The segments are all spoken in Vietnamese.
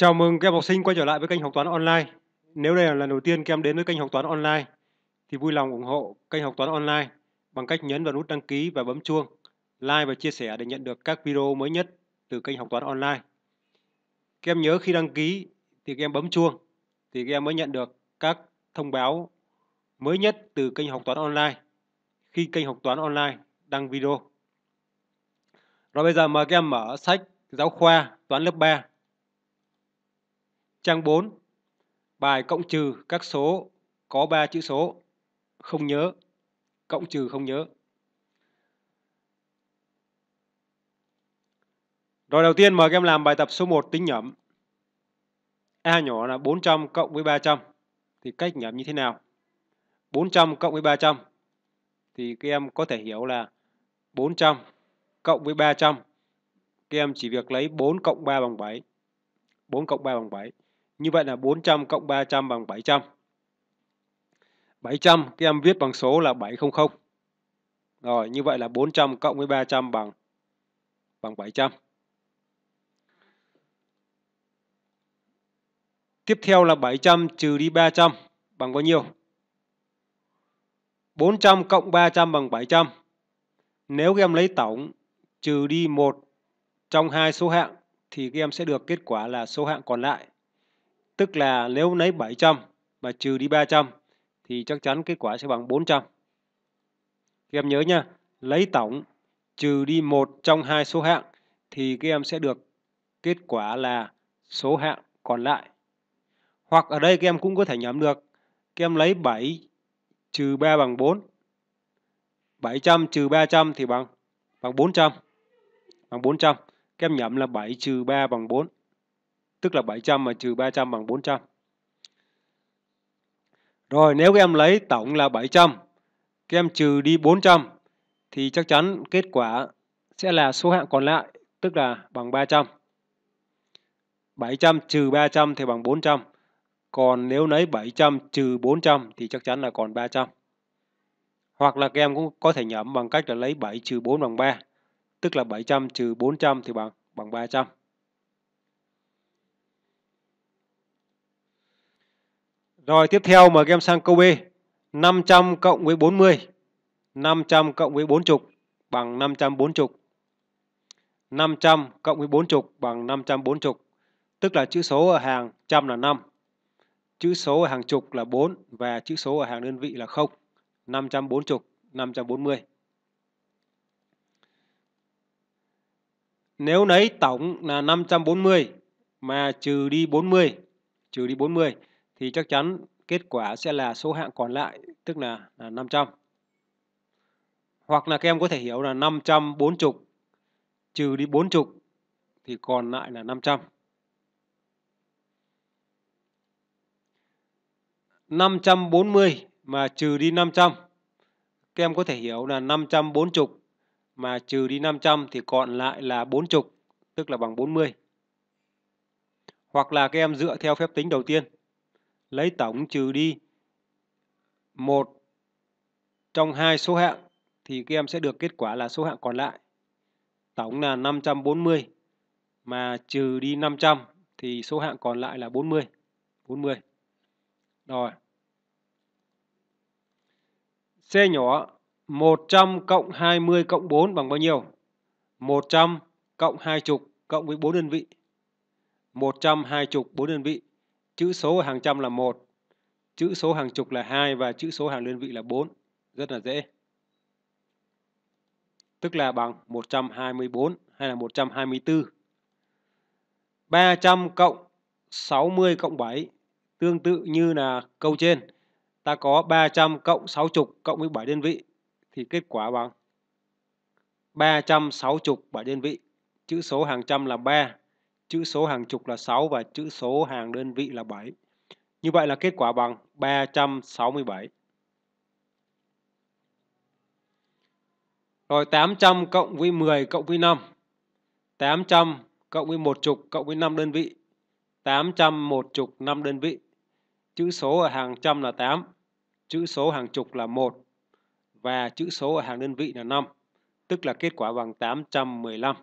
Chào mừng các em học sinh quay trở lại với kênh học toán online. Nếu đây là lần đầu tiên các em đến với kênh học toán online thì vui lòng ủng hộ kênh học toán online bằng cách nhấn vào nút đăng ký và bấm chuông, like và chia sẻ để nhận được các video mới nhất từ kênh học toán online. Các em nhớ khi đăng ký thì các em bấm chuông thì các em mới nhận được các thông báo mới nhất từ kênh học toán online khi kênh học toán online đăng video. Rồi bây giờ mời các em mở sách giáo khoa toán lớp 3 Trang 4. Bài cộng trừ các số có 3 chữ số không nhớ. Cộng trừ không nhớ. Rồi đầu tiên mời các em làm bài tập số 1 tính nhẩm. A nhỏ là 400 cộng với 300. Thì cách nhẩm như thế nào? 400 cộng với 300. Thì các em có thể hiểu là 400 cộng với 300. Các em chỉ việc lấy 4 cộng 3 bằng 7. 4 cộng 3 bằng 7. Như vậy là 400 cộng 300 bằng 700. 700, các em viết bằng số là 700. Rồi, như vậy là 400 cộng với 300 bằng bằng 700. Tiếp theo là 700 trừ đi 300 bằng bao nhiêu? 400 cộng 300 bằng 700. Nếu các em lấy tổng trừ đi một trong hai số hạng thì các em sẽ được kết quả là số hạng còn lại Tức là nếu lấy 700 mà trừ đi 300 thì chắc chắn kết quả sẽ bằng 400. Các em nhớ nha, lấy tổng trừ đi một trong hai số hạng thì các em sẽ được kết quả là số hạng còn lại. Hoặc ở đây các em cũng có thể nhắm được. Các em lấy 7 trừ 3 bằng 4. 700 trừ 300 thì bằng bằng 400. Bằng 400. Các em nhẩm là 7 trừ 3 bằng 4 tức là 700 mà trừ 300 bằng 400. Rồi nếu các em lấy tổng là 700, các em trừ đi 400 thì chắc chắn kết quả sẽ là số hạng còn lại, tức là bằng 300. 700 trừ 300 thì bằng 400. Còn nếu lấy 700 trừ 400 thì chắc chắn là còn 300. Hoặc là các em cũng có thể nhẩm bằng cách là lấy 7 trừ 4 bằng 3, tức là 700 trừ 400 thì bằng bằng 300. Rồi tiếp theo mời các em sang câu B. 500 cộng với 40. 500 cộng với 40 bằng 540. 500 cộng với 40 bằng 540. Tức là chữ số ở hàng trăm là 5. Chữ số ở hàng chục là 4 và chữ số ở hàng đơn vị là 0. 540, 540. Nếu lấy tổng là 540 mà trừ đi 40, trừ đi 40 thì chắc chắn kết quả sẽ là số hạng còn lại tức là, là 500. Hoặc là các em có thể hiểu là 540 trừ đi 40 thì còn lại là 500. 540 mà trừ đi 500 các em có thể hiểu là 540 mà trừ đi 500 thì còn lại là 40 tức là bằng 40. Hoặc là các em dựa theo phép tính đầu tiên lấy tổng trừ đi một trong hai số hạng thì các em sẽ được kết quả là số hạng còn lại. Tổng là 540 mà trừ đi 500 thì số hạng còn lại là 40. 40. Rồi. C nhỏ 100 cộng 20 cộng 4 bằng bao nhiêu? 100 cộng 20 cộng với 4 đơn vị. 120 4 đơn vị Chữ số hàng trăm là một, chữ số hàng chục là hai và chữ số hàng đơn vị là 4. Rất là dễ. Tức là bằng 124 hay là 124. 300 cộng 60 cộng 7 tương tự như là câu trên. Ta có 300 cộng 60 cộng với 7 đơn vị thì kết quả bằng 360 7 đơn vị. Chữ số hàng trăm là 3, chữ số hàng chục là 6 và chữ số hàng đơn vị là 7. Như vậy là kết quả bằng 367. Rồi 800 cộng với 10 cộng với 5. 800 cộng với một chục cộng với 5 đơn vị. 800 một chục 5 đơn vị. Chữ số ở hàng trăm là 8, chữ số hàng chục là 1 và chữ số ở hàng đơn vị là 5, tức là kết quả bằng 815.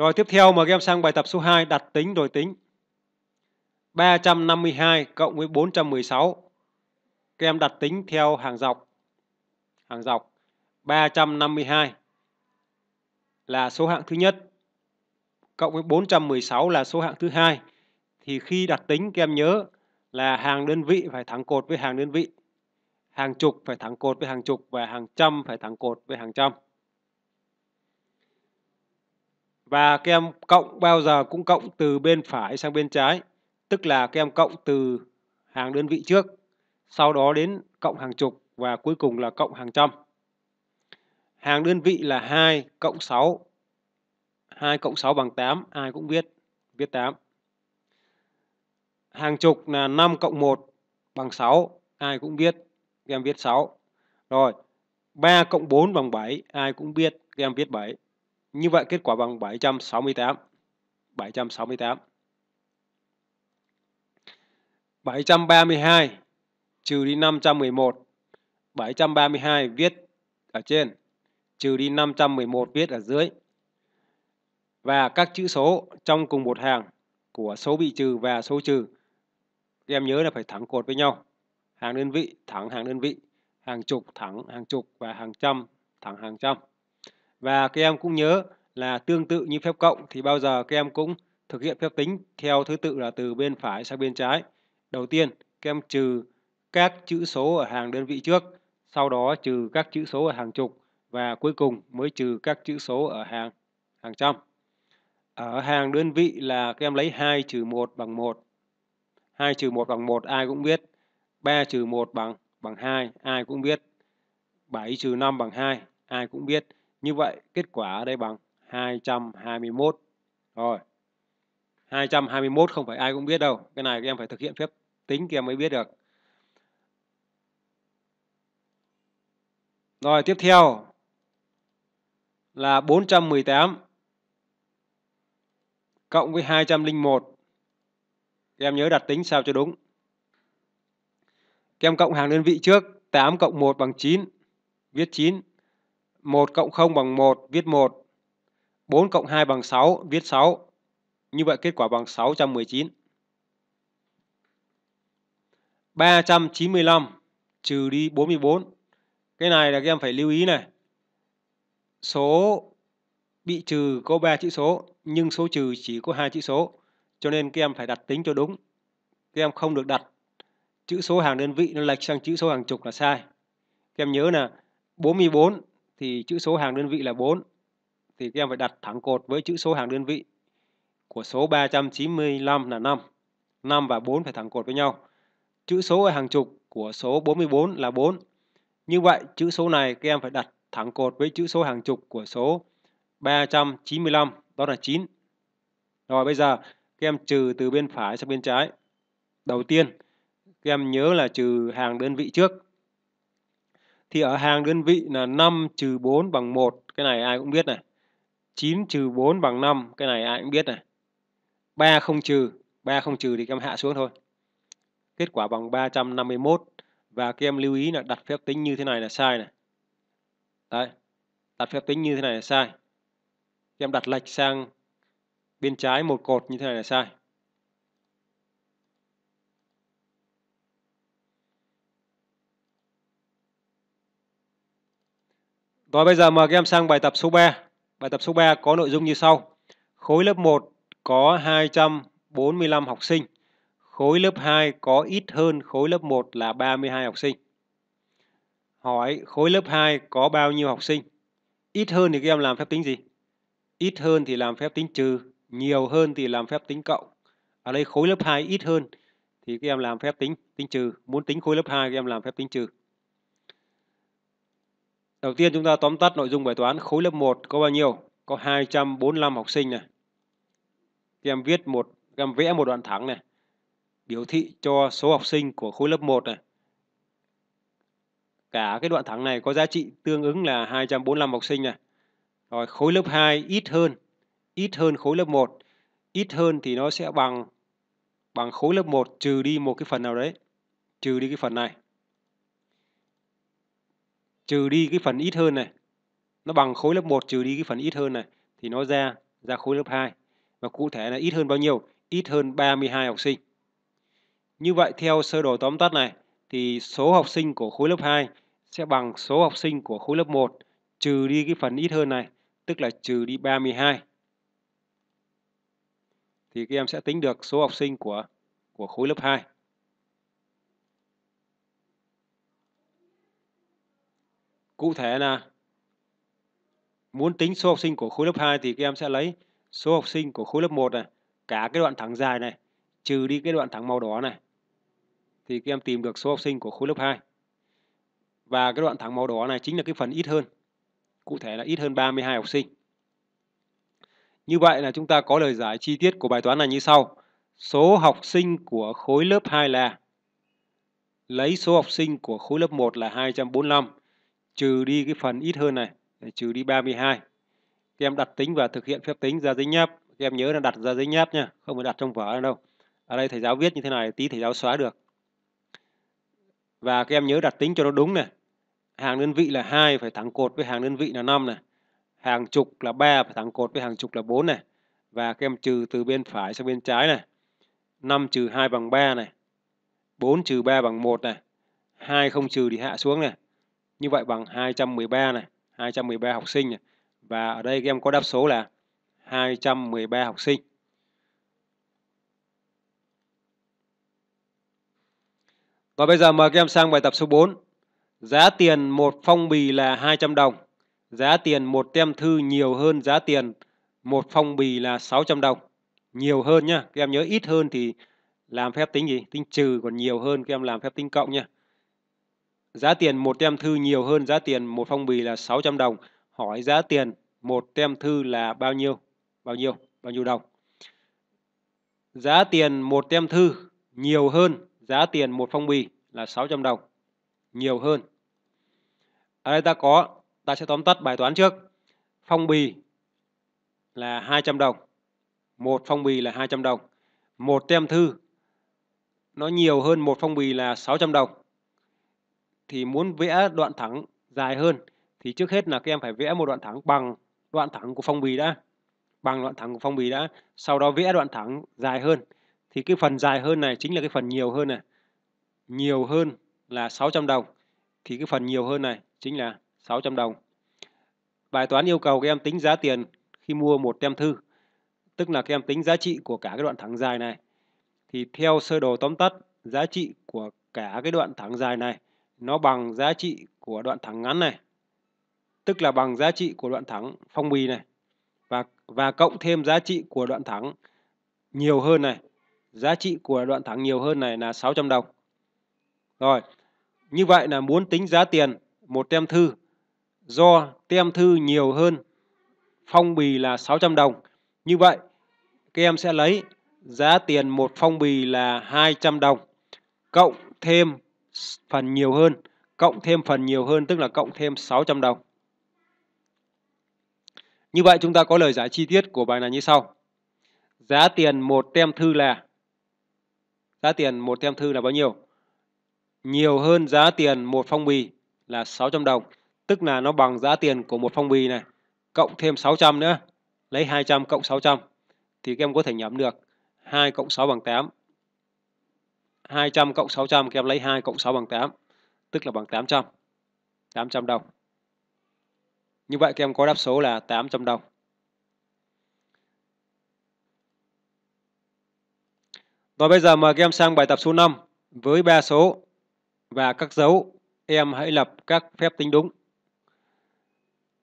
Rồi tiếp theo mời các em sang bài tập số 2 đặt tính đổi tính. 352 cộng với 416. Các em đặt tính theo hàng dọc. Hàng dọc 352 là số hạng thứ nhất cộng với 416 là số hạng thứ hai thì khi đặt tính các em nhớ là hàng đơn vị phải thẳng cột với hàng đơn vị hàng chục phải thẳng cột với hàng chục và hàng trăm phải thẳng cột với hàng trăm và các em cộng bao giờ cũng cộng từ bên phải sang bên trái. Tức là các em cộng từ hàng đơn vị trước. Sau đó đến cộng hàng chục và cuối cùng là cộng hàng trăm. Hàng đơn vị là 2 cộng 6. 2 cộng 6 bằng 8. Ai cũng biết. Viết 8. Hàng chục là 5 cộng 1 bằng 6. Ai cũng biết. Các em viết 6. Rồi. 3 cộng 4 bằng 7. Ai cũng biết. Các em viết 7. Như vậy kết quả bằng 768. 768. 732 trừ đi 511. 732 viết ở trên trừ đi 511 viết ở dưới. Và các chữ số trong cùng một hàng của số bị trừ và số trừ các em nhớ là phải thẳng cột với nhau. Hàng đơn vị thẳng hàng đơn vị, hàng chục thẳng hàng chục và hàng trăm thẳng hàng trăm. Và các em cũng nhớ là tương tự như phép cộng thì bao giờ các em cũng thực hiện phép tính theo thứ tự là từ bên phải sang bên trái. Đầu tiên, các em trừ các chữ số ở hàng đơn vị trước, sau đó trừ các chữ số ở hàng chục và cuối cùng mới trừ các chữ số ở hàng hàng trăm. Ở hàng đơn vị là các em lấy 2 trừ 1 bằng 1. 2 trừ 1 bằng 1 ai cũng biết. 3 trừ 1 bằng bằng 2 ai cũng biết. 7 trừ 5 bằng 2 ai cũng biết. Như vậy kết quả ở đây bằng 221. Rồi. 221 không phải ai cũng biết đâu. Cái này các em phải thực hiện phép tính kia mới biết được. Rồi tiếp theo là 418 cộng với 201. Các em nhớ đặt tính sao cho đúng. Các em cộng hàng đơn vị trước, 8 cộng 1 bằng 9, viết 9. 1 cộng 0 bằng 1, viết 1. 4 cộng 2 bằng 6, viết 6. Như vậy kết quả bằng 619. 395 trừ đi 44. Cái này là các em phải lưu ý này. Số bị trừ có 3 chữ số nhưng số trừ chỉ có hai chữ số. Cho nên các em phải đặt tính cho đúng. Các em không được đặt chữ số hàng đơn vị nó lệch sang chữ số hàng chục là sai. Các em nhớ là 44 thì chữ số hàng đơn vị là 4 thì các em phải đặt thẳng cột với chữ số hàng đơn vị của số 395 là 5. 5 và 4 phải thẳng cột với nhau. Chữ số ở hàng chục của số 44 là 4. Như vậy chữ số này các em phải đặt thẳng cột với chữ số hàng chục của số 395 đó là 9. Rồi bây giờ các em trừ từ bên phải sang bên trái. Đầu tiên các em nhớ là trừ hàng đơn vị trước thì ở hàng đơn vị là 5 trừ 4 bằng 1. Cái này ai cũng biết này. 9 trừ 4 bằng 5. Cái này ai cũng biết này. 3 không trừ. 3 không trừ thì các em hạ xuống thôi. Kết quả bằng 351. Và các em lưu ý là đặt phép tính như thế này là sai này. Đấy. Đặt phép tính như thế này là sai. Các em đặt lệch sang bên trái một cột như thế này là sai. Rồi bây giờ mời các em sang bài tập số 3. Bài tập số 3 có nội dung như sau. Khối lớp 1 có 245 học sinh. Khối lớp 2 có ít hơn khối lớp 1 là 32 học sinh. Hỏi khối lớp 2 có bao nhiêu học sinh? Ít hơn thì các em làm phép tính gì? Ít hơn thì làm phép tính trừ, nhiều hơn thì làm phép tính cộng. Ở đây khối lớp 2 ít hơn thì các em làm phép tính tính trừ, muốn tính khối lớp 2 các em làm phép tính trừ. Đầu tiên chúng ta tóm tắt nội dung bài toán khối lớp 1 có bao nhiêu? Có 245 học sinh này. Các em viết một, các em vẽ một đoạn thẳng này. Biểu thị cho số học sinh của khối lớp 1 này. Cả cái đoạn thẳng này có giá trị tương ứng là 245 học sinh này. Rồi khối lớp 2 ít hơn, ít hơn khối lớp 1. Ít hơn thì nó sẽ bằng bằng khối lớp 1 trừ đi một cái phần nào đấy. Trừ đi cái phần này trừ đi cái phần ít hơn này. Nó bằng khối lớp 1 trừ đi cái phần ít hơn này thì nó ra ra khối lớp 2. Và cụ thể là ít hơn bao nhiêu? Ít hơn 32 học sinh. Như vậy theo sơ đồ tóm tắt này thì số học sinh của khối lớp 2 sẽ bằng số học sinh của khối lớp 1 trừ đi cái phần ít hơn này, tức là trừ đi 32. Thì các em sẽ tính được số học sinh của của khối lớp 2. Cụ thể là muốn tính số học sinh của khối lớp 2 thì các em sẽ lấy số học sinh của khối lớp 1 này, cả cái đoạn thẳng dài này, trừ đi cái đoạn thẳng màu đỏ này. Thì các em tìm được số học sinh của khối lớp 2. Và cái đoạn thẳng màu đỏ này chính là cái phần ít hơn. Cụ thể là ít hơn 32 học sinh. Như vậy là chúng ta có lời giải chi tiết của bài toán này như sau. Số học sinh của khối lớp 2 là lấy số học sinh của khối lớp 1 là 245 trừ đi cái phần ít hơn này, trừ đi 32. Các em đặt tính và thực hiện phép tính ra giấy nháp. Các em nhớ là đặt ra giấy nháp nha, không phải đặt trong vở đâu. Ở đây thầy giáo viết như thế này, tí thầy giáo xóa được. Và các em nhớ đặt tính cho nó đúng này. Hàng đơn vị là 2 phải thẳng cột với hàng đơn vị là 5 này. Hàng chục là 3 phải thẳng cột với hàng chục là 4 này. Và các em trừ từ bên phải sang bên trái này. 5 trừ 2 bằng 3 này. 4 trừ 3 bằng 1 này. 2 không trừ thì hạ xuống này. Như vậy bằng 213 này, 213 học sinh này. Và ở đây các em có đáp số là 213 học sinh. Và bây giờ mời các em sang bài tập số 4. Giá tiền một phong bì là 200 đồng. Giá tiền một tem thư nhiều hơn giá tiền một phong bì là 600 đồng. Nhiều hơn nhá. Các em nhớ ít hơn thì làm phép tính gì? Tính trừ còn nhiều hơn các em làm phép tính cộng nhá Giá tiền một tem thư nhiều hơn giá tiền một phong bì là 600 đồng. Hỏi giá tiền một tem thư là bao nhiêu? Bao nhiêu? Bao nhiêu đồng? Giá tiền một tem thư nhiều hơn giá tiền một phong bì là 600 đồng. Nhiều hơn. Ở đây ta có, ta sẽ tóm tắt bài toán trước. Phong bì là 200 đồng. Một phong bì là 200 đồng. Một tem thư nó nhiều hơn một phong bì là 600 đồng thì muốn vẽ đoạn thẳng dài hơn thì trước hết là các em phải vẽ một đoạn thẳng bằng đoạn thẳng của phong bì đã bằng đoạn thẳng của phong bì đã sau đó vẽ đoạn thẳng dài hơn thì cái phần dài hơn này chính là cái phần nhiều hơn này nhiều hơn là 600 đồng thì cái phần nhiều hơn này chính là 600 đồng bài toán yêu cầu các em tính giá tiền khi mua một tem thư tức là các em tính giá trị của cả cái đoạn thẳng dài này thì theo sơ đồ tóm tắt giá trị của cả cái đoạn thẳng dài này nó bằng giá trị của đoạn thẳng ngắn này tức là bằng giá trị của đoạn thẳng phong bì này và và cộng thêm giá trị của đoạn thẳng nhiều hơn này giá trị của đoạn thẳng nhiều hơn này là 600 đồng rồi như vậy là muốn tính giá tiền một tem thư do tem thư nhiều hơn phong bì là 600 đồng như vậy các em sẽ lấy giá tiền một phong bì là 200 đồng cộng thêm phần nhiều hơn, cộng thêm phần nhiều hơn tức là cộng thêm 600 đồng. Như vậy chúng ta có lời giải chi tiết của bài này như sau. Giá tiền một tem thư là giá tiền một tem thư là bao nhiêu? Nhiều hơn giá tiền một phong bì là 600 đồng, tức là nó bằng giá tiền của một phong bì này cộng thêm 600 nữa, lấy 200 cộng 600 thì các em có thể nhẩm được 2 cộng 6 bằng 8 200 cộng 600 các em lấy 2 cộng 6 bằng 8, tức là bằng 800. 800 đồng. Như vậy các em có đáp số là 800 đồng. Và bây giờ mời các em sang bài tập số 5 với ba số và các dấu em hãy lập các phép tính đúng.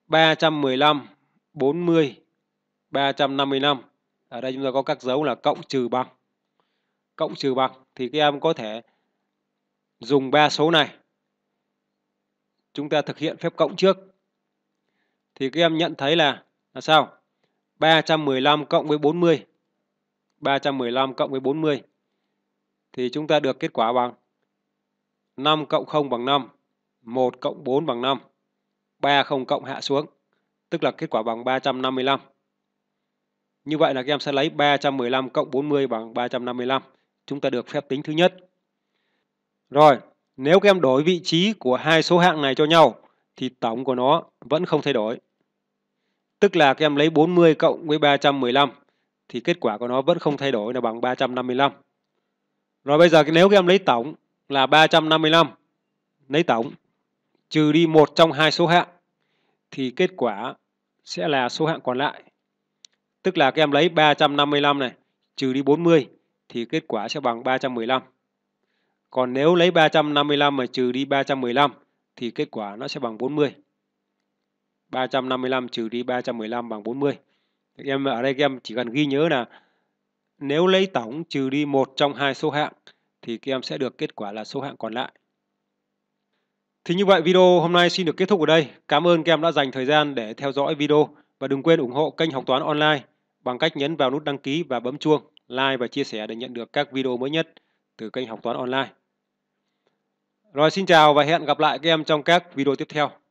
315, 40, 355. Ở đây chúng ta có các dấu là cộng trừ bằng. Cộng trừ bằng thì các em có thể dùng ba số này. Chúng ta thực hiện phép cộng trước. Thì các em nhận thấy là là sao? 315 cộng với 40. 315 cộng với 40 thì chúng ta được kết quả bằng 5 cộng 0 bằng 5, 1 cộng 4 bằng 5, 3 không cộng hạ xuống, tức là kết quả bằng 355. Như vậy là các em sẽ lấy 315 cộng 40 bằng 355 chúng ta được phép tính thứ nhất. Rồi, nếu các em đổi vị trí của hai số hạng này cho nhau thì tổng của nó vẫn không thay đổi. Tức là các em lấy 40 cộng với 315 thì kết quả của nó vẫn không thay đổi là bằng 355. Rồi bây giờ nếu các em lấy tổng là 355 lấy tổng trừ đi một trong hai số hạng thì kết quả sẽ là số hạng còn lại. Tức là các em lấy 355 này trừ đi 40 thì kết quả sẽ bằng 315. Còn nếu lấy 355 mà trừ đi 315 thì kết quả nó sẽ bằng 40. 355 trừ đi 315 bằng 40. Em ở đây em chỉ cần ghi nhớ là nếu lấy tổng trừ đi một trong hai số hạng thì các em sẽ được kết quả là số hạng còn lại. Thì như vậy video hôm nay xin được kết thúc ở đây. Cảm ơn các em đã dành thời gian để theo dõi video và đừng quên ủng hộ kênh học toán online bằng cách nhấn vào nút đăng ký và bấm chuông like và chia sẻ để nhận được các video mới nhất từ kênh học toán online. Rồi xin chào và hẹn gặp lại các em trong các video tiếp theo.